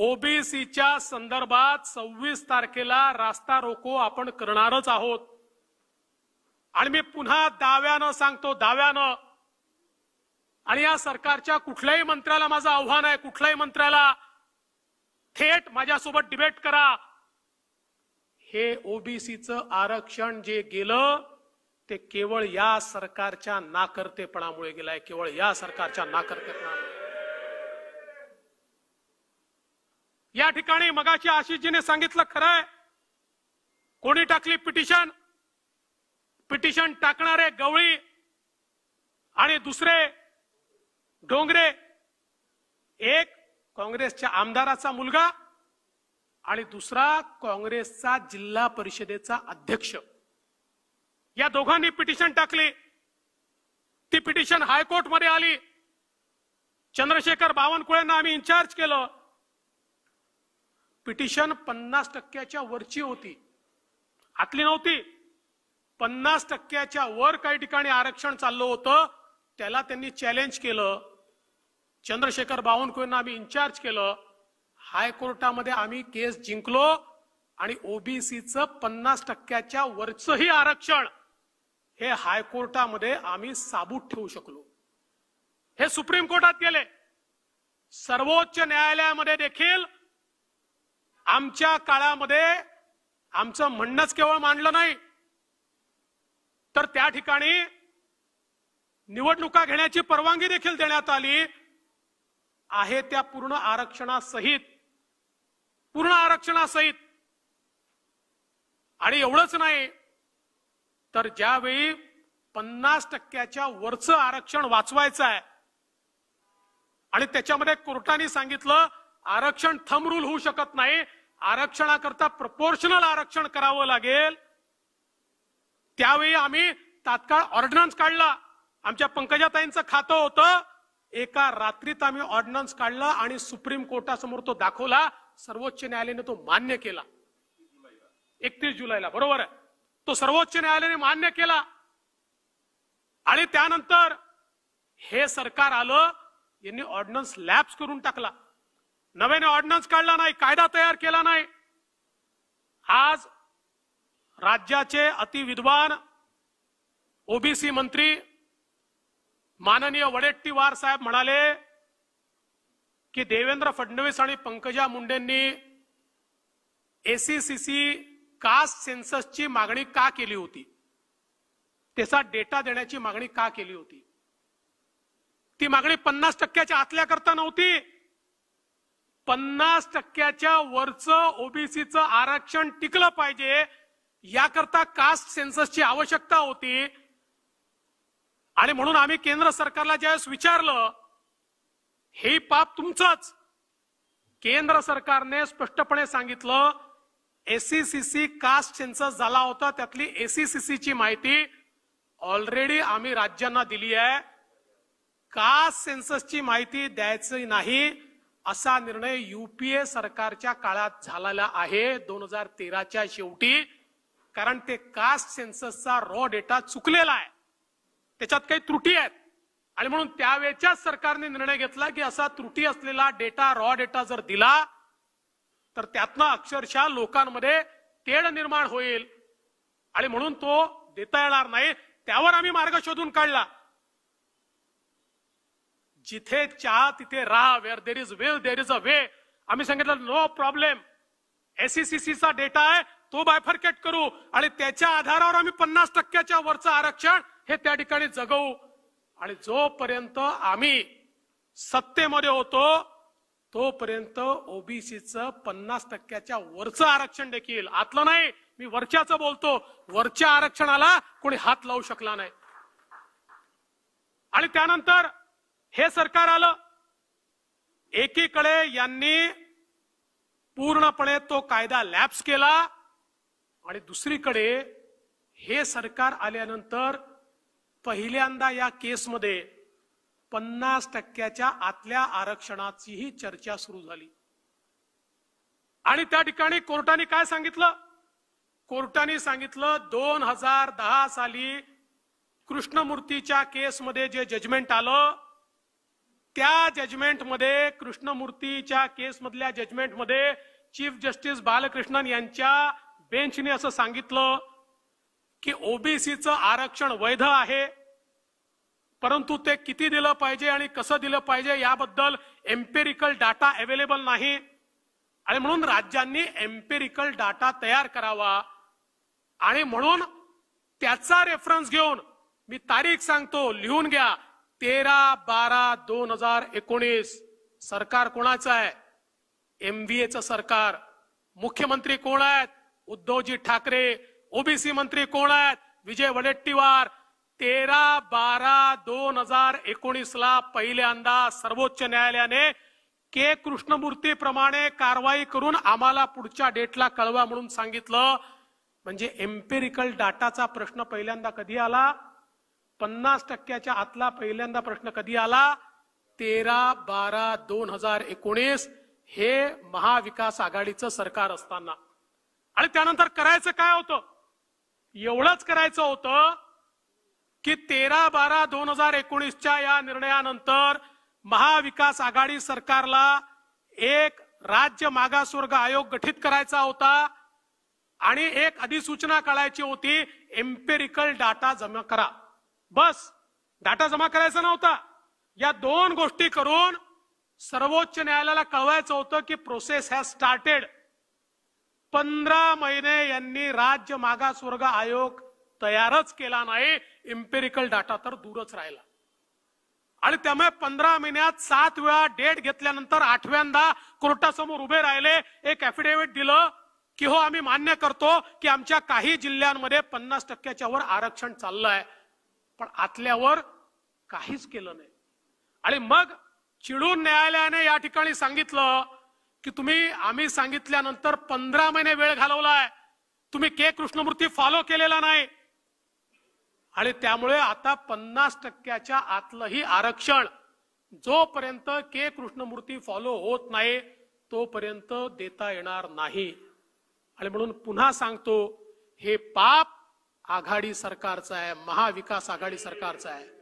ओबीसीच्या संदर्भात सव्वीस तारखेला रास्ता रोको आपण करणारच आहोत आणि मी पुन्हा दाव्यानं सांगतो दाव्यानं आणि या सरकारच्या कुठल्याही मंत्र्याला माझं आव्हान आहे कुठल्याही मंत्र्याला थेट माझ्यासोबत डिबेट करा हे ओबीसीचं आरक्षण जे गेलं ते केवळ या सरकारच्या नाकर्तेपणामुळे गेलाय केवळ या सरकारच्या नाकर्तेपणामुळे या ठिकाणी मगाशी आशिषजीने सांगितलं खरंय कोणी टाकली पिटिशन पिटिशन टाकणारे गवळी आणि दुसरे डोंगरे एक काँग्रेसच्या आमदाराचा मुलगा आणि दुसरा काँग्रेसचा जिल्हा परिषदेचा अध्यक्ष या दोघांनी पिटिशन टाकली ती पिटिशन हायकोर्टमध्ये आली चंद्रशेखर बावनकुळेंना आम्ही इन्चार्ज केलं पिटिशन पन्नास टक्क्याच्या वरची होती आतली नव्हती पन्नास टक्क्याच्या वर काही ठिकाणी आरक्षण चाललं होतं त्याला त्यांनी चॅलेंज केलं चंद्रशेखर बावनकुळेंना आम्ही इन्चार्ज केलं हायकोर्टामध्ये आम्ही केस जिंकलो आणि ओबीसीचं पन्नास टक्क्याच्या वरचंही आरक्षण हे हायकोर्टामध्ये आम्ही साबूत ठेवू शकलो हे सुप्रीम कोर्टात गेले सर्वोच्च न्यायालयामध्ये देखील आमच्या काळामध्ये आमचं म्हणणंच केवळ मांडलं नाही तर त्या ठिकाणी निवडणुका घेण्याची परवानगी देखील देण्यात आली आहे त्या पूर्ण आरक्षणासहित पूर्ण आरक्षणासहित आणि एवढंच नाही तर ज्यावेळी पन्नास टक्क्याच्या वरचं आरक्षण वाचवायचं आहे आणि त्याच्यामध्ये कोर्टाने सांगितलं आरक्षण थम रूल होऊ शकत नाही आरक्षणाकरता प्रपोर्शनल आरक्षण करावं लागेल त्यावेळी आम्ही तात्काळ ऑर्डिनन्स काढला आमच्या पंकजाताईंचं खातं होतं एका रात्रीत आम्ही ऑर्डिनन्स काढला आणि सुप्रीम कोर्टासमोर तो दाखवला सर्वोच्च न्यायालयाने तो मान्य केला एकतीस जुलैला बरोबर आहे तो सर्वोच्च न्यायालयाने मान्य केला आणि त्यानंतर हे सरकार आलं यांनी ऑर्डिनन्स लॅप्स करून टाकला नव्याने ऑर्डनन्स काढला नाही कायदा तयार केला नाही आज राज्याचे अतिविद्वान ओबीसी मंत्री माननीय वडेट्टीवार साहेब म्हणाले की देवेंद्र फडणवीस आणि पंकजा मुंडेंनी एसीसीसी कास्ट सेन्ससची मागणी का केली होती त्याचा डेटा देण्याची मागणी का केली होती ती मागणी पन्नास टक्क्याच्या आतल्या करता नव्हती पन्नास टक्क्याच्या वरचं ओबीसीचं आरक्षण टिकलं पाहिजे याकरता कास्ट सेन्ससची आवश्यकता होती आणि म्हणून आम्ही केंद्र सरकारला ज्यावेळेस विचारलं हे पाप तुमचंच केंद्र सरकारने स्पष्टपणे सांगितलं एसीसीसी कास्ट सेन्सस झाला होता त्यातली ची माहिती ऑलरेडी आम्ही राज्यांना दिली आहे कास्ट सेन्ससची माहिती द्यायची नाही असा निर्णय युपीए सरकारच्या काळात झालेला आहे दोन हजार तेराच्या शेवटी कारण ते कास्ट सेन्ससचा रॉ डेटा चुकलेला आहे त्याच्यात काही त्रुटी आहेत आणि म्हणून त्यावेळेच्याच सरकारने निर्णय घेतला की असा त्रुटी असलेला डेटा रॉ डेटा जर दिला तर त्यातनं अक्षरशः लोकांमध्ये तेढ निर्माण होईल आणि म्हणून तो देता येणार नाही त्यावर आम्ही मार्ग शोधून काढला जिथे चहा तिथे राहा where there is will there is a way आम्ही सांगितलं नो प्रॉब्लेम e चा डेटा आहे तो बायफरकेट करू आणि त्याच्या आधारावर आम्ही पन्नास टक्क्याच्या वरचं आरक्षण हे त्या ठिकाणी जगवू आणि जोपर्यंत आम्ही सत्तेमध्ये होतो तोपर्यंत ओबीसीचं पन्नास टक्क्याच्या वरचं आरक्षण देखील आतलं नाही मी वरच्याचं बोलतो वरच्या आरक्षणाला कोणी हात लावू शकला नाही आणि त्यानंतर हे सरकार आलं एकीकडे यांनी पूर्णपणे तो कायदा लॅप्स केला आणि दुसरीकडे हे सरकार आल्यानंतर पहिल्यांदा या केसमध्ये पन्नास टक्क्याच्या आतल्या आरक्षणाचीही चर्चा सुरू झाली आणि त्या ठिकाणी कोर्टाने काय सांगितलं कोर्टाने सांगितलं दोन हजार दहा साली कृष्णमूर्तीच्या केसमध्ये जे जजमेंट आलं त्या जजमेंटमध्ये कृष्णमूर्तीच्या केसमधल्या जजमेंटमध्ये चीफ जस्टिस बालकृष्णन यांच्या बेंचने असं सांगितलं की ओबीसीचं आरक्षण वैध आहे परंतु ते किती दिलं पाहिजे आणि कसं दिलं पाहिजे याबद्दल एम्पेरिकल डाटा अवेलेबल नाही आणि म्हणून राज्यांनी एम्पेरिकल डाटा तयार करावा आणि म्हणून त्याचा रेफरन्स घेऊन मी तारीख सांगतो लिहून घ्या तेरा बारा दोन हजार एकोणीस सरकार कोणाचं आहे एमव्हीएचं सरकार मुख्यमंत्री कोण आहेत उद्धवजी ठाकरे ओबीसी मंत्री कोण आहेत विजय वडेट्टीवार तेरा बारा दोन हजार एकोणीस ला पहिल्यांदा सर्वोच्च न्यायालयाने के कृष्णमूर्ती प्रमाणे कारवाई करून आम्हाला पुढच्या डेटला कळवा म्हणून सांगितलं म्हणजे एम्पेरिकल डाटाचा प्रश्न पहिल्यांदा कधी आला पन्नास टक्क्याच्या आतला पहिल्यांदा प्रश्न कधी आला तेरा बारा दोन हजार एकोणीस हे महाविकास आघाडीचं सरकार असताना आणि त्यानंतर करायचं काय होतं एवढंच करायचं होतं की तेरा बारा दोन हजार एकोणीसच्या या निर्णयानंतर महाविकास आघाडी सरकारला एक राज्य मागासवर्ग आयोग गठीत करायचा होता आणि एक अधिसूचना काढायची होती एम्पेरिकल डाटा जमा करा बस डाटा जमा करायचा नव्हता या दोन गोष्टी करून सर्वोच्च न्यायालयाला कळवायचं होतं की प्रोसेस हॅज स्टार्टेड पंधरा महिने यांनी राज्य मागासवर्ग आयोग तयारच केला नाही इम्पेरिकल डाटा तर दूरच राहिला आणि त्यामुळे पंधरा महिन्यात सात वेळा डेट घेतल्यानंतर आठव्यांदा कोर्टासमोर उभे राहिले एक ऍफिडेव्हिट दिलं की हो आम्ही मान्य करतो की आमच्या काही जिल्ह्यांमध्ये पन्नास टक्क्याच्या वर आरक्षण चाललं आहे पण आतल्यावर काहीच केलं नाही आणि मग चिडून न्यायालयाने या ठिकाणी सांगितलं की तुम्ही आम्ही सांगितल्यानंतर पंधरा महिने वेळ घालवलाय तुम्ही के कृष्णमूर्ती फॉलो केलेला नाही आणि त्यामुळे आता पन्नास टक्क्याच्या आतलंही आरक्षण जोपर्यंत के कृष्णमूर्ती फॉलो होत नाही तोपर्यंत देता येणार नाही आणि म्हणून पुन्हा सांगतो हे पाप आघाडी सरकारचा आहे महाविकास आघाडी सरकारचा आहे